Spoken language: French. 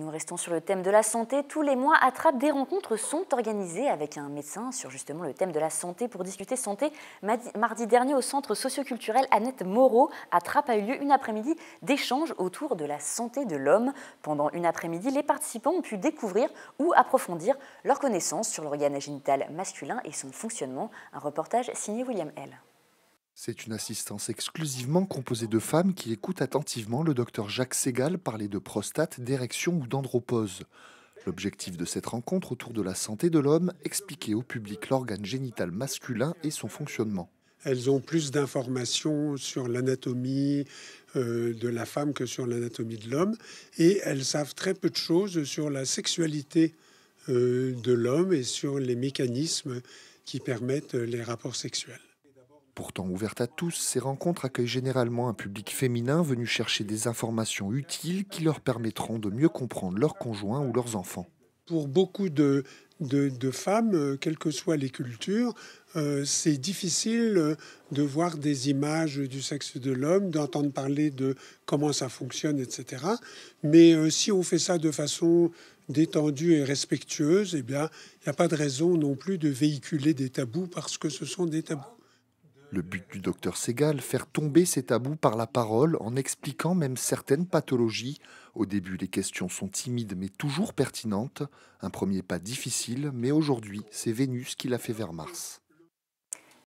Nous restons sur le thème de la santé. Tous les mois, Attrape des rencontres sont organisées avec un médecin sur justement le thème de la santé pour discuter santé. Mardi dernier, au centre socioculturel Annette Moreau, Attrape a eu lieu une après-midi d'échanges autour de la santé de l'homme. Pendant une après-midi, les participants ont pu découvrir ou approfondir leurs connaissances sur l'organe génital masculin et son fonctionnement. Un reportage signé William L. C'est une assistance exclusivement composée de femmes qui écoutent attentivement le docteur Jacques Segal parler de prostate, d'érection ou d'andropause. L'objectif de cette rencontre autour de la santé de l'homme, expliquer au public l'organe génital masculin et son fonctionnement. Elles ont plus d'informations sur l'anatomie euh, de la femme que sur l'anatomie de l'homme et elles savent très peu de choses sur la sexualité euh, de l'homme et sur les mécanismes qui permettent les rapports sexuels. Pourtant ouverte à tous, ces rencontres accueillent généralement un public féminin venu chercher des informations utiles qui leur permettront de mieux comprendre leurs conjoints ou leurs enfants. Pour beaucoup de, femmes, euh, quelles que soient les cultures, euh, c'est difficile euh, de voir des images du sexe de l'homme, d'entendre parler de comment ça fonctionne, etc. Mais si on fait ça de façon détendue et respectueuse, eh bien, il n'y a pas de raison non plus de véhiculer des tabous parce que ce sont des tabous. Le but du docteur Segal, faire tomber ces tabous par la parole en expliquant même certaines pathologies. Au début, les questions sont timides mais toujours pertinentes. Un premier pas difficile, mais aujourd'hui, c'est Vénus qui l'a fait vers Mars.